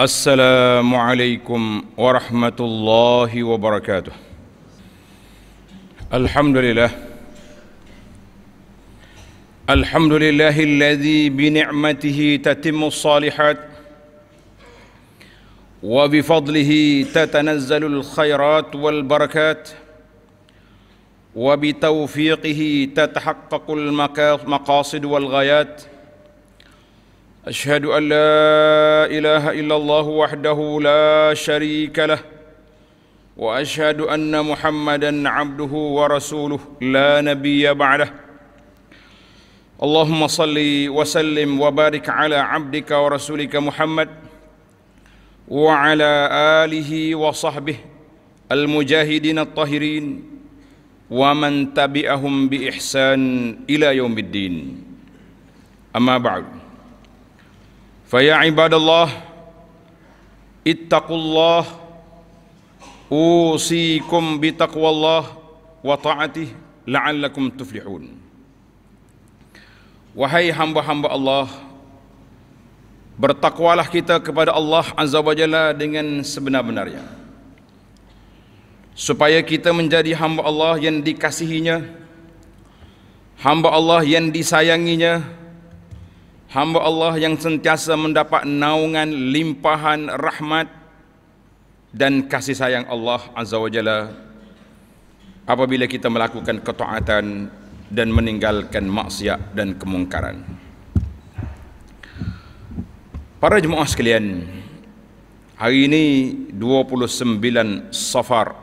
السلام عليكم ورحمة الله وبركاته الحمد لله الحمد لله الذي بنعمته تتم الصالحات وبفضله تتنزل الخيرات والبركات وبتوفيقه تتحقق المقاصد والغايات أشهد أن لا إله إلا الله وحده لا شريك له وأشهد أن محمدا عبده ورسوله لا نبي بعده اللهم صل وسلم وبارك على عبدك ورسولك محمد وعلى آله وصحبه المجاهدين الطاهرين ومن تبعهم بإحسان إلى يوم الدين أما بعد فيا عباد الله اتقوا الله اوصيكم بتقوى الله وطاعته لعلكم تفلحون وهي حمبا حمبا الله Bertakwalah kita kepada Allah Azza wa Jalla dengan sebenar-benarnya Supaya kita menjadi hamba Allah yang dikasihinya Hamba Allah yang disayanginya hamba Allah yang sentiasa mendapat naungan limpahan rahmat dan kasih sayang Allah Azza wa Jalla apabila kita melakukan ketaatan dan meninggalkan maksiat dan kemungkaran. Para jemaah sekalian, hari ini 29 Safar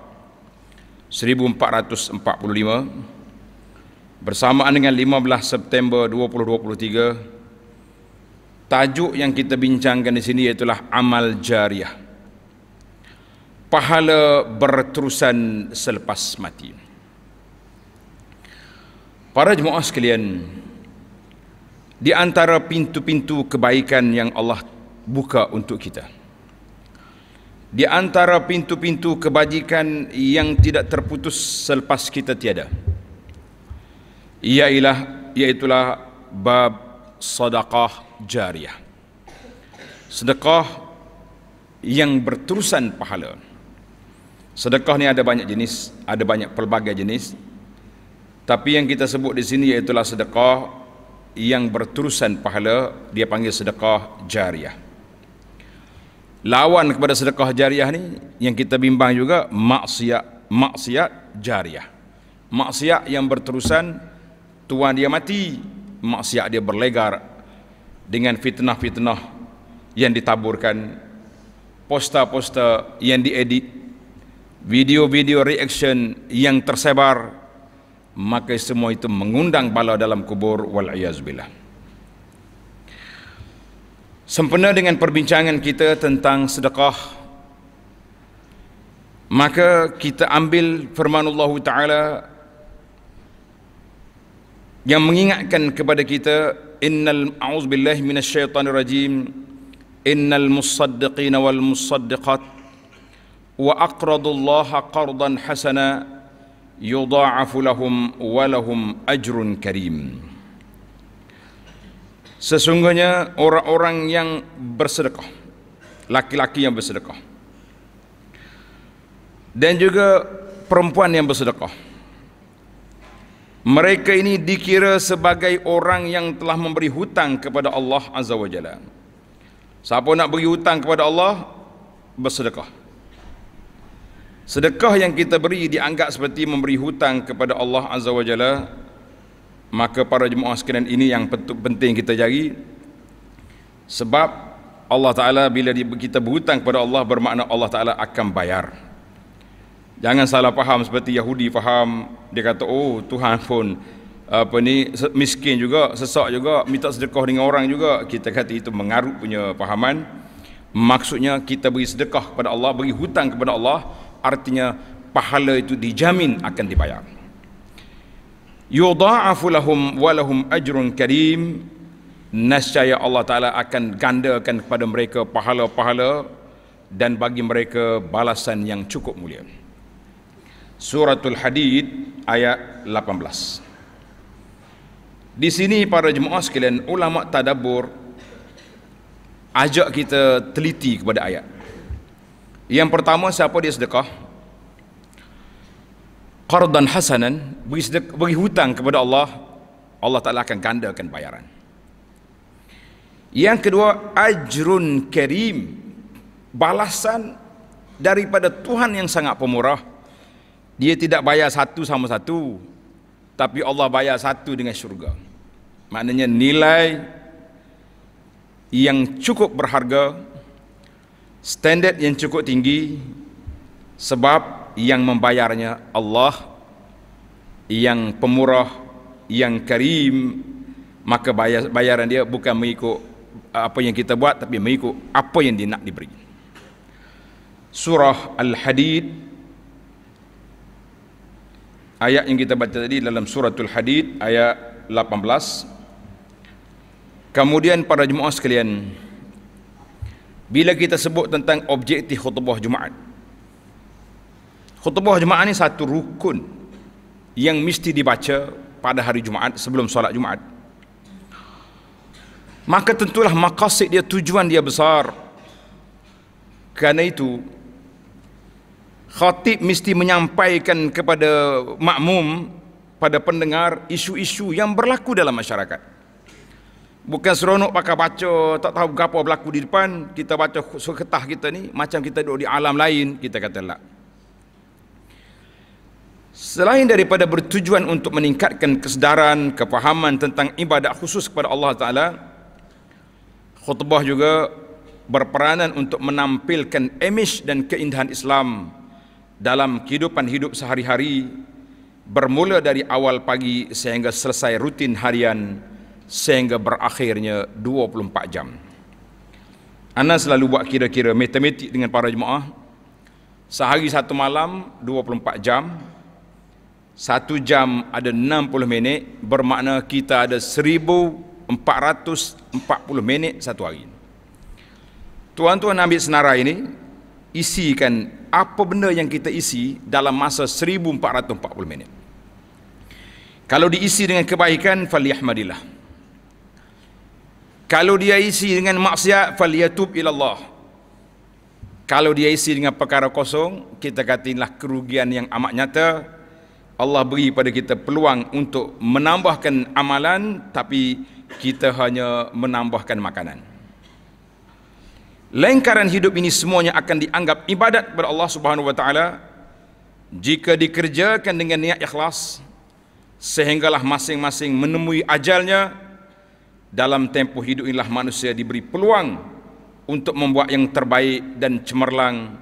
1445 bersamaan dengan 15 September 2023 tajuk yang kita bincangkan di sini ialah amal jariah. Pahala berterusan selepas mati. Para jemaah sekalian, di antara pintu-pintu kebaikan yang Allah buka untuk kita. Di antara pintu-pintu kebajikan yang tidak terputus selepas kita tiada. Ialah iaitulah bab sedekah jariah. Sedekah yang berterusan pahala. Sedekah ni ada banyak jenis, ada banyak pelbagai jenis. Tapi yang kita sebut di sini iaitu sedekah yang berterusan pahala, dia panggil sedekah jariah. Lawan kepada sedekah jariah ni yang kita bimbang juga maksiat maksiat jariah. Maksiat yang berterusan tuan dia mati maksiat dia berlegar dengan fitnah-fitnah yang ditaburkan poster-poster yang diedit video-video reaction yang tersebar maka semua itu mengundang bala dalam kubur wal iazbillah sempena dengan perbincangan kita tentang sedekah maka kita ambil firman Allah taala yang mengingatkan kepada kita innal auzubillahi minasyaitanir rajim innal musaddiqina wal musaddiqat wa aqradullaha qardan hasana yudha'afu lahum wa lahum ajrun karim sesungguhnya orang-orang yang bersedekah laki-laki yang bersedekah dan juga perempuan yang bersedekah mereka ini dikira sebagai orang yang telah memberi hutang kepada Allah Azza wa Jalla. Siapa nak beri hutang kepada Allah, bersedekah. Sedekah yang kita beri dianggap seperti memberi hutang kepada Allah Azza wa Jalla. Maka para jemaah sekalian ini yang penting kita jari. Sebab Allah Ta'ala bila kita berhutang kepada Allah bermakna Allah Ta'ala akan bayar. Jangan salah faham seperti Yahudi faham dia kata oh Tuhan pun apa ni miskin juga sesak juga minta sedekah dengan orang juga kita kata itu mengarut punya pahaman maksudnya kita beri sedekah kepada Allah beri hutang kepada Allah artinya pahala itu dijamin akan dibayar yudha'afu lahum wa ajrun karim nasyaya Allah taala akan gandakan kepada mereka pahala-pahala dan bagi mereka balasan yang cukup mulia Suratul Hadid ayat 18. Di sini para jemaah sekalian ulama tadabbur ajak kita teliti kepada ayat. Yang pertama siapa dia sedekah? Qardan hasanan bagi, sedekah, bagi hutang kepada Allah, Allah Taala akan gandakan bayaran. Yang kedua ajrun karim balasan daripada Tuhan yang sangat pemurah dia tidak bayar satu sama satu Tapi Allah bayar satu dengan syurga Maknanya nilai Yang cukup berharga Standard yang cukup tinggi Sebab yang membayarnya Allah Yang pemurah Yang karim Maka bayar, bayaran dia bukan mengikut uh, apa yang kita buat tapi mengikut apa yang dia nak diberi surah al-hadid ayat yang kita baca tadi dalam suratul hadid ayat 18 kemudian para jemaah sekalian bila kita sebut tentang objektif khutbah jumaat khutbah jumaat ini satu rukun yang mesti dibaca pada hari jumaat sebelum solat jumaat maka tentulah makasih dia tujuan dia besar kerana itu khatib mesti menyampaikan kepada makmum pada pendengar isu-isu yang berlaku dalam masyarakat bukan seronok pakai baca tak tahu apa berlaku di depan kita baca seketah kita ni macam kita duduk di alam lain kita kata lah Selain daripada bertujuan untuk meningkatkan kesedaran, kepahaman tentang ibadat khusus kepada Allah Ta'ala, khutbah juga berperanan untuk menampilkan emis dan keindahan Islam dalam kehidupan hidup sehari-hari bermula dari awal pagi sehingga selesai rutin harian sehingga berakhirnya 24 jam. Anda selalu buat kira-kira matematik dengan para jemaah. Sehari satu malam 24 jam. Satu jam ada 60 minit bermakna kita ada 1440 minit satu hari. Tuan-tuan ambil senarai ini, isikan apa benda yang kita isi dalam masa 1440 minit. Kalau diisi dengan kebaikan, faliyahmadillah. Kalau dia isi dengan maksiat, faliyatub ilallah. Kalau dia isi dengan perkara kosong, kita katilah kerugian yang amat nyata. Allah beri pada kita peluang untuk menambahkan amalan, tapi kita hanya menambahkan makanan lengkaran hidup ini semuanya akan dianggap ibadat kepada Allah Subhanahu wa taala jika dikerjakan dengan niat ikhlas sehinggalah masing-masing menemui ajalnya dalam tempoh hidup inilah manusia diberi peluang untuk membuat yang terbaik dan cemerlang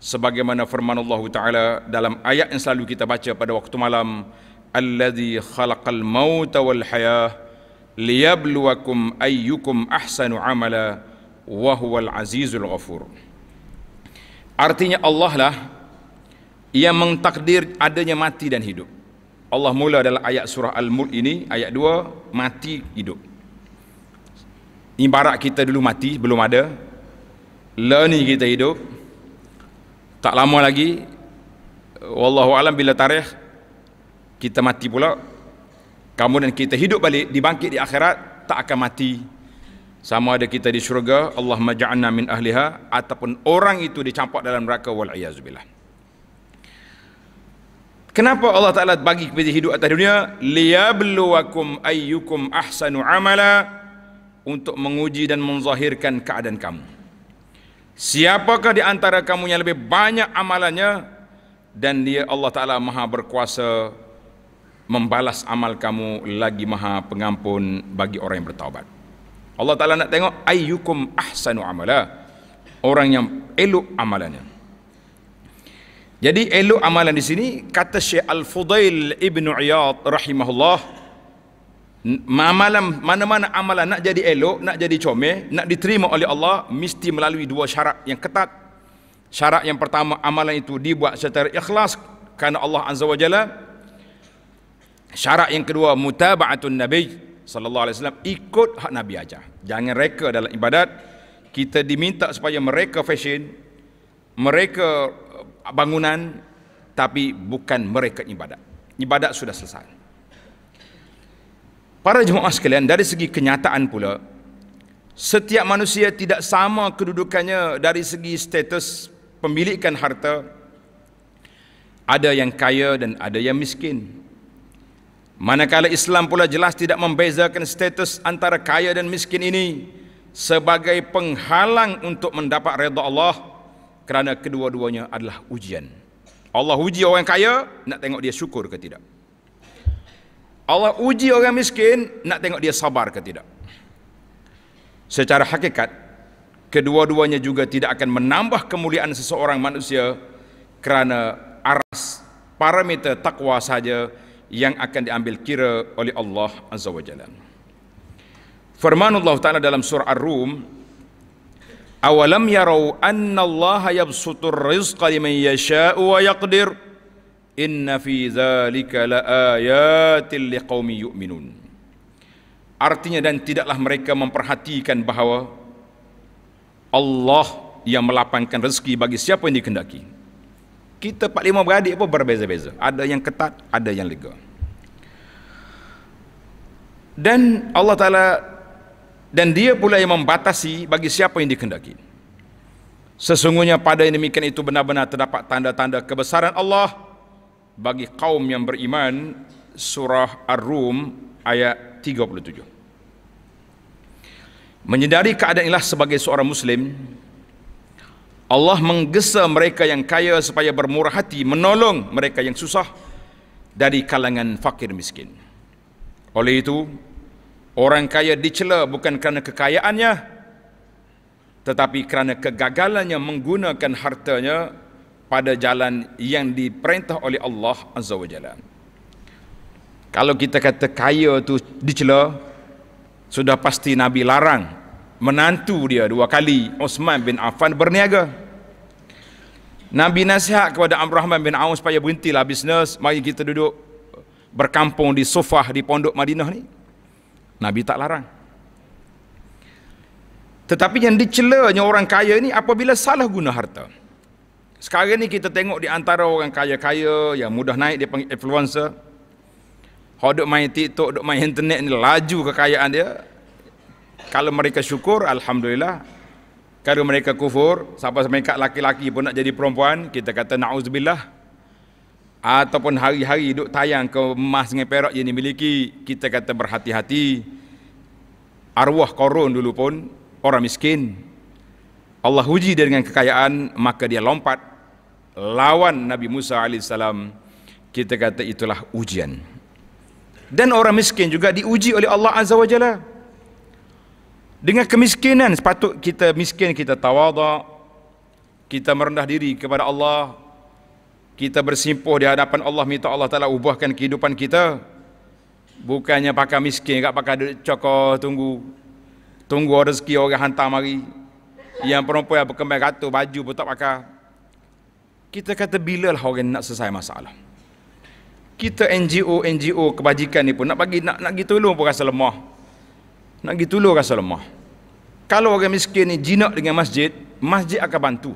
sebagaimana firman Allah taala dalam ayat yang selalu kita baca pada waktu malam allazi khalaqal mauta wal hayah liyabluwakum ayyukum ahsanu amala wa huwal azizul ghafur artinya Allah lah yang mentakdir adanya mati dan hidup Allah mula dalam ayat surah Al-Mulk ini ayat 2 mati hidup ibarat kita dulu mati belum ada learning kita hidup tak lama lagi wallahu alam bila tarikh kita mati pula kamu dan kita hidup balik dibangkit di akhirat tak akan mati sama ada kita di syurga Allah maja'anna min ahliha ataupun orang itu dicampak dalam neraka wal kenapa Allah Ta'ala bagi kepada hidup atas dunia liyabluwakum ayyukum ahsanu amala untuk menguji dan menzahirkan keadaan kamu siapakah di antara kamu yang lebih banyak amalannya dan dia Allah Ta'ala maha berkuasa membalas amal kamu lagi maha pengampun bagi orang yang bertaubat. Allah Ta'ala nak tengok ayyukum ahsanu amala orang yang elok amalannya jadi elok amalan di sini kata Syekh Al-Fudail Ibn Iyad rahimahullah amalan mana-mana amalan nak jadi elok nak jadi comel nak diterima oleh Allah mesti melalui dua syarat yang ketat syarat yang pertama amalan itu dibuat secara ikhlas kerana Allah Azza wa Jalla syarat yang kedua mutaba'atun nabi sallallahu alaihi wasallam ikut hak nabi ajar Jangan reka dalam ibadat kita diminta supaya mereka fashion, mereka eh, bangunan tapi bukan mereka ibadat. Ibadat sudah selesai. Para jemaah sekalian, dari segi kenyataan pula, setiap manusia tidak sama kedudukannya dari segi status pemilikan harta. Ada yang kaya dan ada yang miskin. Manakala Islam pula jelas tidak membezakan status antara kaya dan miskin ini sebagai penghalang untuk mendapat reda Allah kerana kedua-duanya adalah ujian. Allah uji orang kaya nak tengok dia syukur ke tidak. Allah uji orang miskin nak tengok dia sabar ke tidak. Secara hakikat kedua-duanya juga tidak akan menambah kemuliaan seseorang manusia kerana aras parameter takwa saja yang akan diambil kira oleh Allah Azza wa Jalla. Firman Allah Taala dalam surah Ar-Rum, "Awalam yarau anna Allah yabsutur ar-rizqa liman yasha'u wa yaqdir. Inna fi dzalika laayatil liqaumin yu'minun." Artinya dan tidaklah mereka memperhatikan bahawa Allah yang melapangkan rezeki bagi siapa yang dikehendaki kita empat lima beradik pun berbeza-beza. Ada yang ketat, ada yang lega. Dan Allah Ta'ala dan dia pula yang membatasi bagi siapa yang dikendaki. Sesungguhnya pada yang demikian itu benar-benar terdapat tanda-tanda kebesaran Allah bagi kaum yang beriman. Surah Ar-Rum ayat 37. Menyedari keadaan ilah sebagai seorang Muslim Allah menggesa mereka yang kaya supaya bermurah hati menolong mereka yang susah dari kalangan fakir miskin. Oleh itu, orang kaya dicela bukan kerana kekayaannya tetapi kerana kegagalannya menggunakan hartanya pada jalan yang diperintah oleh Allah Azza wa Jalla. Kalau kita kata kaya itu dicela, sudah pasti Nabi larang menantu dia dua kali Osman bin Affan berniaga. Nabi nasihat kepada Amr Rahman bin Aun supaya berhenti lah bisnes, mari kita duduk berkampung di Sufah di Pondok Madinah ni. Nabi tak larang. Tetapi yang dicelanya orang kaya ni apabila salah guna harta. Sekarang ni kita tengok di antara orang kaya-kaya yang mudah naik dia panggil influencer. Hodok main TikTok, hodok main internet ni laju kekayaan dia. Kalau mereka syukur, Alhamdulillah, kalau mereka kufur, siapa mereka laki-laki pun nak jadi perempuan, kita kata na'uzubillah. Ataupun hari-hari duk tayang ke emas dengan perak yang dimiliki, kita kata berhati-hati. Arwah korun dulu pun, orang miskin. Allah uji dia dengan kekayaan, maka dia lompat. Lawan Nabi Musa AS, kita kata itulah ujian. Dan orang miskin juga diuji oleh Allah Azza wa Jalla. Dengan kemiskinan sepatut kita miskin kita tawadha, kita merendah diri kepada Allah kita bersimpuh di hadapan Allah minta Allah Taala ubahkan kehidupan kita bukannya pakai miskin enggak pakai duit cokoh tunggu tunggu rezeki orang hantar mari yang perempuan yang berkembang kata baju pun tak pakai kita kata bilalah orang nak selesai masalah kita NGO NGO kebajikan ni pun nak bagi nak nak gitu pun rasa lemah nak pergi tulur rasa lemah kalau orang miskin ni jinak dengan masjid masjid akan bantu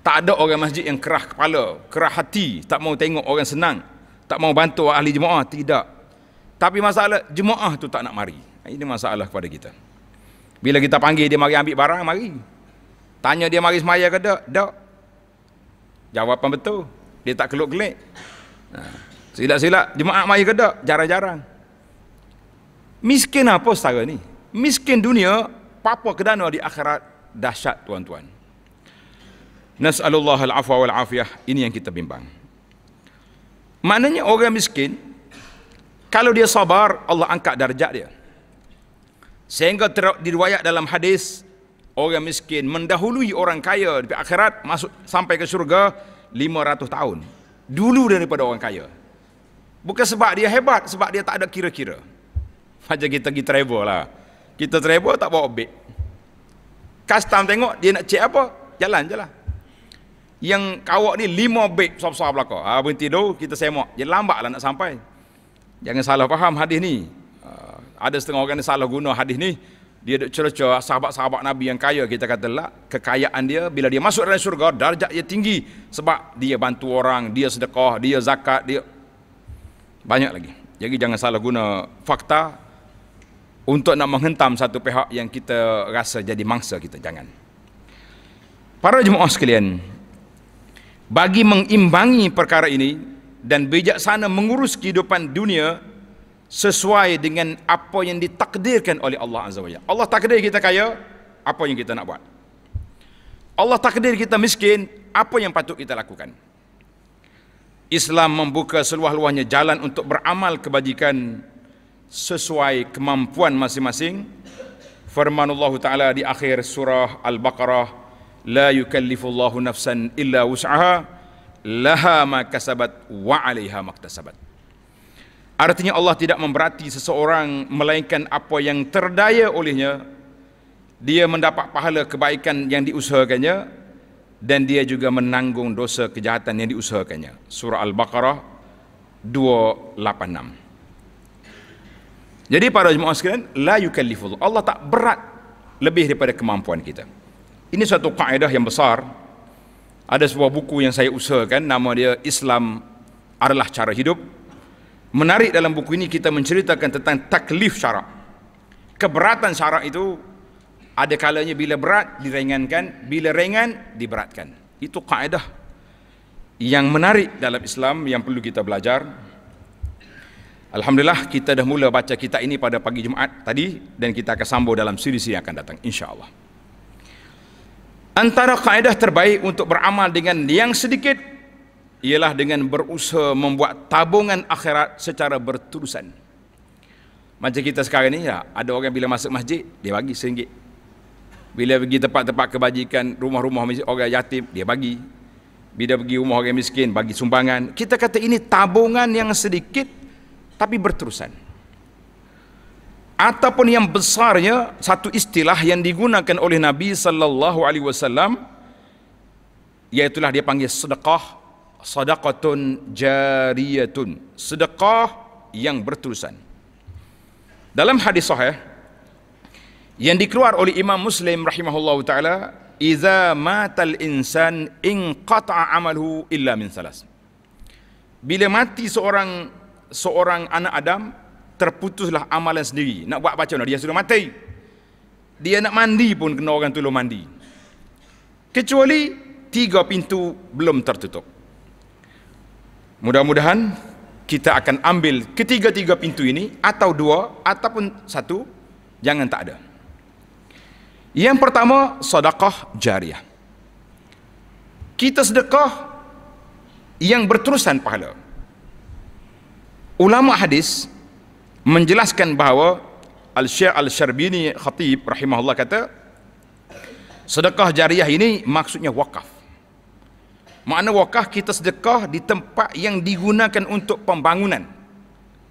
tak ada orang masjid yang kerah kepala kerah hati tak mau tengok orang senang tak mau bantu ahli jemaah tidak tapi masalah jemaah tu tak nak mari ini masalah kepada kita bila kita panggil dia mari ambil barang mari tanya dia mari semaya ke tak tak jawapan betul dia tak keluk gelik ha. silap-silap jemaah mari ke tak jarang-jarang Miskin apa setara ni? Miskin dunia, apa kedana di akhirat dahsyat tuan-tuan. Nas'alullah al-afwa wal-afiyah. Ini yang kita bimbang. Maknanya orang miskin, kalau dia sabar, Allah angkat darjah dia. Sehingga ter- diruayat dalam hadis, orang miskin mendahului orang kaya di akhirat masuk sampai ke syurga 500 tahun. Dulu daripada orang kaya. Bukan sebab dia hebat, sebab dia tak ada kira-kira. Macam kita pergi travel lah. Kita travel tak bawa beg. Custom tengok dia nak check apa? Jalan je lah. Yang kawak ni lima beg besar-besar belakang. Ah, ha, berhenti dulu kita semak. Dia lambat lah nak sampai. Jangan salah faham hadis ni. Uh, ada setengah orang yang salah guna hadis ni. Dia duk cerca sahabat-sahabat Nabi yang kaya kita kata lah. Kekayaan dia bila dia masuk dalam syurga darjat dia tinggi. Sebab dia bantu orang, dia sedekah, dia zakat, dia banyak lagi. Jadi jangan salah guna fakta untuk nak menghentam satu pihak yang kita rasa jadi mangsa kita jangan para jemaah sekalian bagi mengimbangi perkara ini dan bijaksana mengurus kehidupan dunia sesuai dengan apa yang ditakdirkan oleh Allah Azza Wajalla. Allah takdir kita kaya apa yang kita nak buat Allah takdir kita miskin apa yang patut kita lakukan Islam membuka seluas-luasnya jalan untuk beramal kebajikan sesuai kemampuan masing-masing. Firman Allah Taala di akhir surah Al-Baqarah, لا يكلف الله نفسا إلا وسعها لها ما كسبت وعليها ما اكتسبت. Artinya Allah tidak memberati seseorang melainkan apa yang terdaya olehnya. Dia mendapat pahala kebaikan yang diusahakannya dan dia juga menanggung dosa kejahatan yang diusahakannya. Surah Al-Baqarah 286. Jadi para jemaah sekalian, la yukallifullah. Allah tak berat lebih daripada kemampuan kita. Ini satu kaedah yang besar. Ada sebuah buku yang saya usahakan, nama dia Islam adalah cara hidup. Menarik dalam buku ini kita menceritakan tentang taklif syarak. Keberatan syarak itu ada kalanya bila berat diringankan, bila ringan diberatkan. Itu kaedah yang menarik dalam Islam yang perlu kita belajar. Alhamdulillah kita dah mula baca kitab ini pada pagi Jumaat tadi dan kita akan sambung dalam siri-siri yang akan datang insya-Allah. Antara kaedah terbaik untuk beramal dengan yang sedikit ialah dengan berusaha membuat tabungan akhirat secara berterusan. Macam kita sekarang ni ya, ada orang bila masuk masjid dia bagi RM1. Bila pergi tempat-tempat kebajikan, rumah-rumah orang yatim dia bagi. Bila pergi rumah orang miskin bagi sumbangan. Kita kata ini tabungan yang sedikit tapi berterusan ataupun yang besarnya satu istilah yang digunakan oleh Nabi sallallahu alaihi wasallam yaitu dia panggil sedekah sadaqatun jariyatun sedekah yang berterusan dalam hadis sahih yang dikeluar oleh Imam Muslim rahimahullah taala iza matal insan inqata amalhu illa min salas bila mati seorang seorang anak Adam terputuslah amalan sendiri nak buat macam mana dia sudah mati dia nak mandi pun kena orang tolong mandi kecuali tiga pintu belum tertutup mudah-mudahan kita akan ambil ketiga-tiga pintu ini atau dua ataupun satu jangan tak ada yang pertama sedekah jariah kita sedekah yang berterusan pahala ulama hadis menjelaskan bahawa Al-Syekh Al-Syarbini Khatib rahimahullah kata sedekah jariah ini maksudnya wakaf. Makna wakaf kita sedekah di tempat yang digunakan untuk pembangunan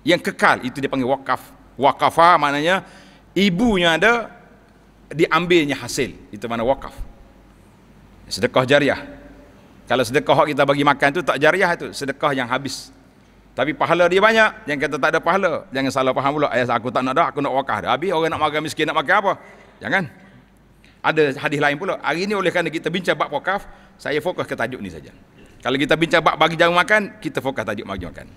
yang kekal itu dia panggil wakaf. Wakafa maknanya ibunya ada diambilnya hasil itu mana wakaf. Sedekah jariah. Kalau sedekah kita bagi makan itu tak jariah itu, sedekah yang habis tapi pahala dia banyak. Yang kata tak ada pahala. Jangan salah faham pula. Ayah aku tak nak dah. Aku nak wakah dah. Habis orang nak makan miskin nak makan apa? Jangan. Ada hadis lain pula. Hari ini oleh kerana kita bincang bab wakaf. Saya fokus ke tajuk ni saja. Kalau kita bincang bab bagi jam makan. Kita fokus tajuk bagi makan.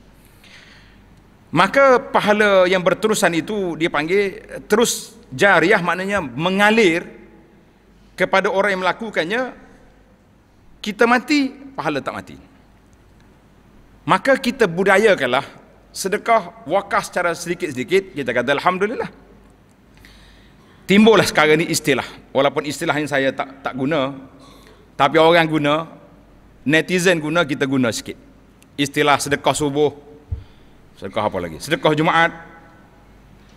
Maka pahala yang berterusan itu dia panggil terus jariah maknanya mengalir kepada orang yang melakukannya kita mati pahala tak mati Maka kita budayakanlah sedekah wakaf secara sedikit-sedikit kita kata alhamdulillah. Timbullah sekarang ni istilah. Walaupun istilah ini saya tak tak guna tapi orang guna, netizen guna, kita guna sikit. Istilah sedekah subuh. Sedekah apa lagi? Sedekah Jumaat.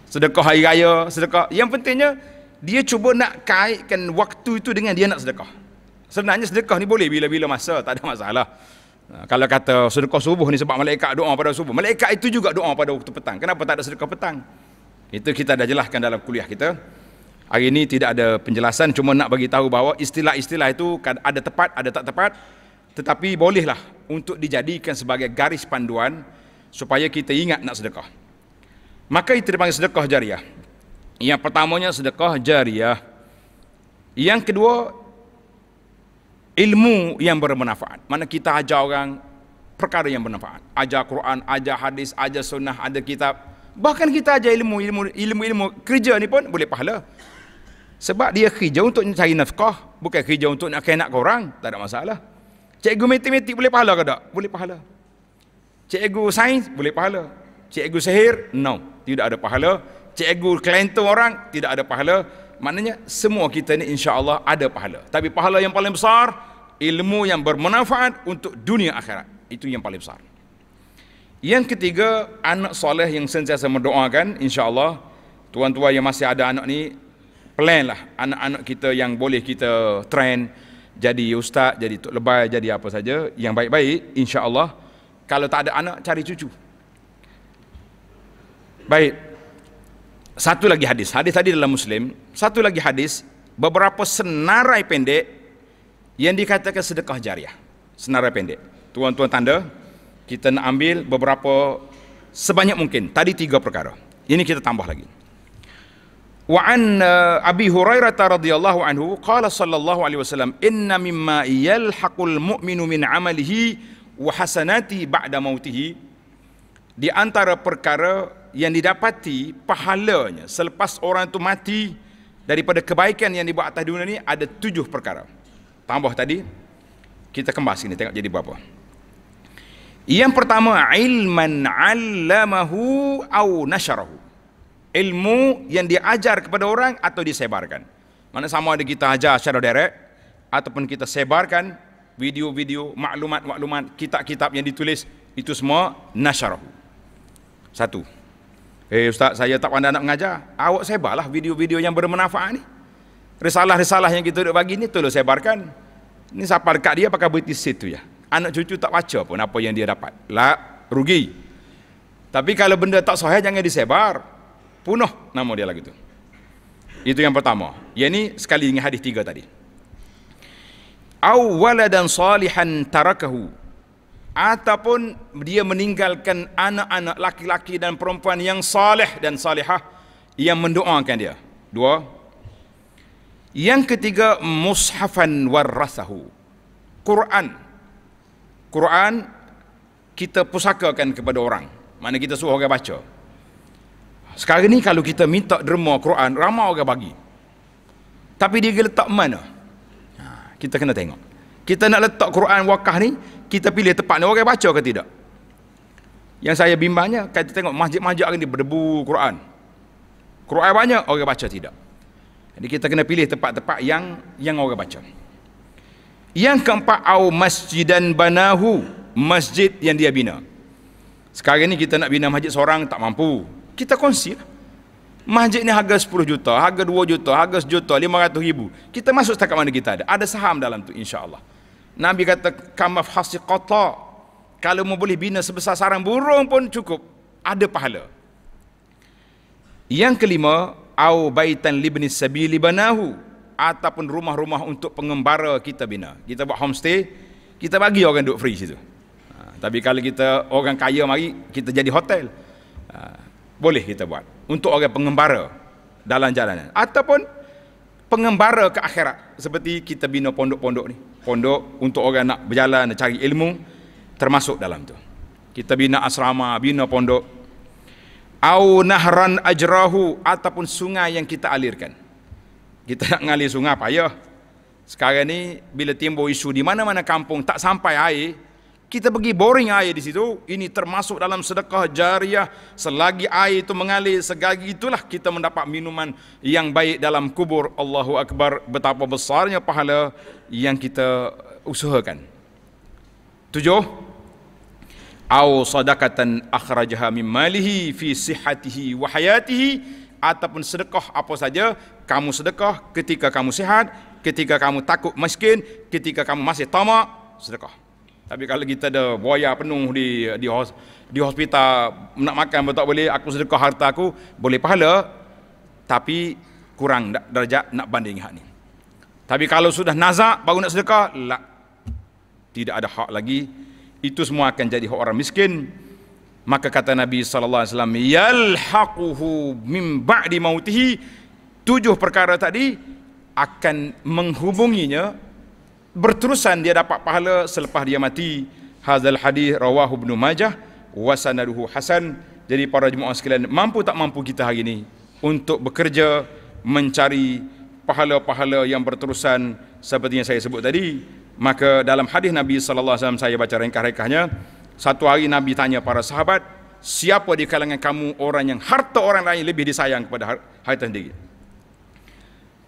Sedekah hari raya, sedekah. Yang pentingnya dia cuba nak kaitkan waktu itu dengan dia nak sedekah. Sebenarnya sedekah ni boleh bila-bila masa, tak ada masalah. Ha, kalau kata sedekah subuh ni sebab malaikat doa pada subuh. Malaikat itu juga doa pada waktu petang. Kenapa tak ada sedekah petang? Itu kita dah jelaskan dalam kuliah kita. Hari ini tidak ada penjelasan. Cuma nak bagi tahu bahawa istilah-istilah itu ada tepat, ada tak tepat. Tetapi bolehlah untuk dijadikan sebagai garis panduan supaya kita ingat nak sedekah. Maka itu dipanggil sedekah jariah. Yang pertamanya sedekah jariah. Yang kedua ilmu yang bermanfaat. Mana kita ajar orang perkara yang bermanfaat. Ajar Quran, ajar hadis, ajar sunnah, ada kitab. Bahkan kita ajar ilmu, ilmu, ilmu, ilmu kerja ni pun boleh pahala. Sebab dia kerja untuk cari nafkah, bukan kerja untuk nak kena ke orang, tak ada masalah. Cikgu matematik boleh pahala ke tak? Boleh pahala. Cikgu sains boleh pahala. Cikgu sihir, no. Tidak ada pahala. Cikgu kelentong orang, tidak ada pahala maknanya semua kita ni insya-Allah ada pahala. Tapi pahala yang paling besar ilmu yang bermanfaat untuk dunia akhirat. Itu yang paling besar. Yang ketiga, anak soleh yang sentiasa mendoakan insya-Allah tuan-tuan yang masih ada anak ni planlah anak-anak kita yang boleh kita train jadi ustaz, jadi tok lebay, jadi apa saja yang baik-baik insya-Allah kalau tak ada anak cari cucu. Baik, satu lagi hadis, hadis tadi dalam Muslim, satu lagi hadis beberapa senarai pendek yang dikatakan sedekah jariah. Senarai pendek. Tuan-tuan tanda, kita nak ambil beberapa sebanyak mungkin. Tadi tiga perkara. Ini kita tambah lagi. Wa an Abi Hurairah radhiyallahu anhu qala sallallahu alaihi wasallam inna mimma yalhaqul mu'minu min amalihi wa hasanati ba'da mautihi di antara perkara yang didapati pahalanya selepas orang itu mati daripada kebaikan yang dibuat atas dunia ini ada tujuh perkara. Tambah tadi, kita kemas ini tengok jadi berapa. Yang pertama, ilman allamahu au nasyarahu. Ilmu yang diajar kepada orang atau disebarkan. Mana sama ada kita ajar secara direct ataupun kita sebarkan video-video, maklumat-maklumat, kitab-kitab yang ditulis itu semua nasyarahu. Satu. Eh hey, ustaz, saya tak pandai nak mengajar. Awak sebarlah video-video yang bermanfaat ni. Risalah-risalah yang kita duk bagi ni tolong sebarkan. Ni siapa dekat dia pakai berita situ ya. Anak cucu tak baca pun apa yang dia dapat. Lah rugi. Tapi kalau benda tak sahih jangan disebar. Punah nama dia lagi tu. Itu yang pertama. Yang ni sekali dengan hadis tiga tadi. Au waladan salihan tarakahu ataupun dia meninggalkan anak-anak laki-laki dan perempuan yang saleh dan salihah yang mendoakan dia. Dua. Yang ketiga mushafan warra'sahu. Quran. Quran kita pusakakan kepada orang. Mana kita suruh orang baca. Sekarang ni kalau kita minta derma Quran, ramai orang bagi. Tapi dia letak mana? Ha, kita kena tengok. Kita nak letak Quran wakaf ni, kita pilih tepat ni orang baca ke tidak yang saya bimbangnya kita tengok masjid-masjid hari ni berdebu Quran Quran banyak orang baca tidak jadi kita kena pilih tempat-tempat yang yang orang baca yang keempat au masjidan banahu masjid yang dia bina sekarang ni kita nak bina masjid seorang tak mampu kita kongsi lah. masjid ni harga 10 juta harga 2 juta harga 1 juta 500 ribu kita masuk setakat mana kita ada ada saham dalam tu insyaAllah Nabi kata kamaf hasiqata. Kalau mau boleh bina sebesar sarang burung pun cukup, ada pahala. Yang kelima, au baitan libni sabili libanahu ataupun rumah-rumah untuk pengembara kita bina. Kita buat homestay, kita bagi orang duduk free situ. Ha, tapi kalau kita orang kaya mari, kita jadi hotel. Ha, boleh kita buat untuk orang pengembara dalam jalanan ataupun pengembara ke akhirat seperti kita bina pondok-pondok ni pondok untuk orang nak berjalan nak cari ilmu termasuk dalam tu. Kita bina asrama, bina pondok. Au nahran ajrahu ataupun sungai yang kita alirkan. Kita nak ngalir sungai payah. Sekarang ni bila timbul isu di mana-mana kampung tak sampai air, kita pergi boring air di situ, ini termasuk dalam sedekah jariah. Selagi air itu mengalir, segagi itulah kita mendapat minuman yang baik dalam kubur. Allahu Akbar, betapa besarnya pahala yang kita usahakan. Tujuh. Au sadakatan akhrajaha min malihi fi sihatihi wa hayatihi ataupun sedekah apa saja kamu sedekah ketika kamu sihat ketika kamu takut miskin ketika kamu masih tamak sedekah tapi kalau kita ada buaya penuh di di di hospital nak makan pun tak boleh, aku sedekah harta aku boleh pahala tapi kurang darjat nak banding hak ni. Tapi kalau sudah nazak baru nak sedekah, lah. tidak ada hak lagi. Itu semua akan jadi hak orang miskin. Maka kata Nabi sallallahu alaihi wasallam, "Yalhaquhu min ba'di mautihi." Tujuh perkara tadi akan menghubunginya berterusan dia dapat pahala selepas dia mati. Hazal hadis rawah Ibn Majah wa sanaduhu hasan. Jadi para jemaah sekalian, mampu tak mampu kita hari ini untuk bekerja mencari pahala-pahala yang berterusan seperti yang saya sebut tadi. Maka dalam hadis Nabi sallallahu alaihi wasallam saya baca ringkas-ringkasnya, satu hari Nabi tanya para sahabat, siapa di kalangan kamu orang yang harta orang lain lebih disayang kepada harta sendiri?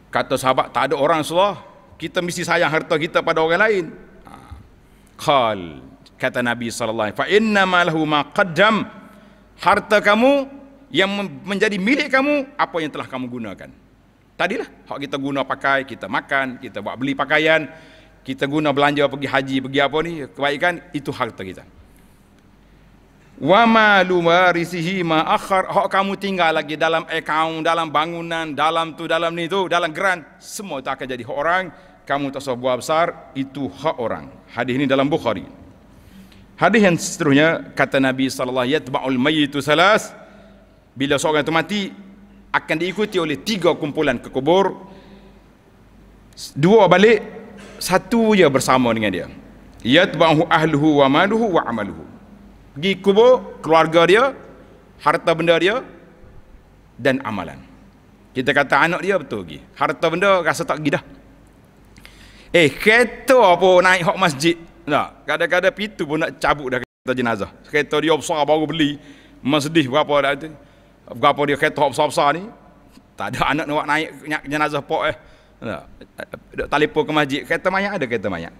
Kata sahabat, tak ada orang Rasulullah kita mesti sayang harta kita pada orang lain. Ha. Qal kata Nabi sallallahu alaihi wasallam, "Fa innama ma Harta kamu yang menjadi milik kamu apa yang telah kamu gunakan. Tadilah hak kita guna pakai, kita makan, kita buat beli pakaian, kita guna belanja pergi haji, pergi apa ni, kebaikan itu harta kita wa ma lumarisihi ma akhar hok kamu tinggal lagi dalam account dalam bangunan dalam tu dalam ni tu dalam grant semua tak akan jadi hok orang kamu tak sebuah besar itu hak orang hadis ini dalam bukhari hadis yang seterusnya kata nabi sallallahu alaihi wasallam mayyitu salas bila seorang itu mati akan diikuti oleh tiga kumpulan ke kubur dua balik satu dia bersama dengan dia yatba'uhu ahluhu wa maluhu wa amaluhu pergi kubur keluarga dia harta benda dia dan amalan kita kata anak dia betul pergi harta benda rasa tak pergi dah eh kereta apa naik hok masjid tak kadang-kadang pitu pun nak cabut dah kereta jenazah kereta dia besar baru beli masjid berapa dah tu berapa dia kereta besar-besar ni tak ada anak nak naik jenazah pok eh tak telefon ke masjid kereta mayat ada kereta mayat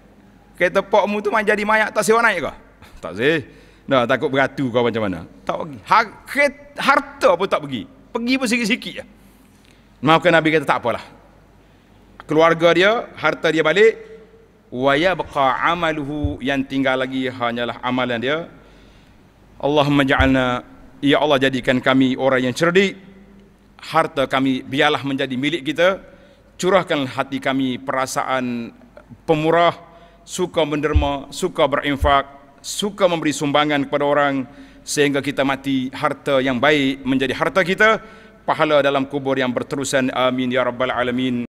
kereta pokmu tu main jadi mayat tak sewa naik ke tak sih Nah, takut beratu kau macam mana. Tak pergi. Ha, harta pun tak pergi. Pergi pun sikit-sikit je. Maafkan Nabi kata tak apalah. Keluarga dia, harta dia balik. Wa yabqa amaluhu yang tinggal lagi hanyalah amalan dia. Allahumma ja'alna ya Allah jadikan kami orang yang cerdik. Harta kami biarlah menjadi milik kita. Curahkan hati kami perasaan pemurah, suka menderma, suka berinfak suka memberi sumbangan kepada orang sehingga kita mati harta yang baik menjadi harta kita pahala dalam kubur yang berterusan amin ya rabbal alamin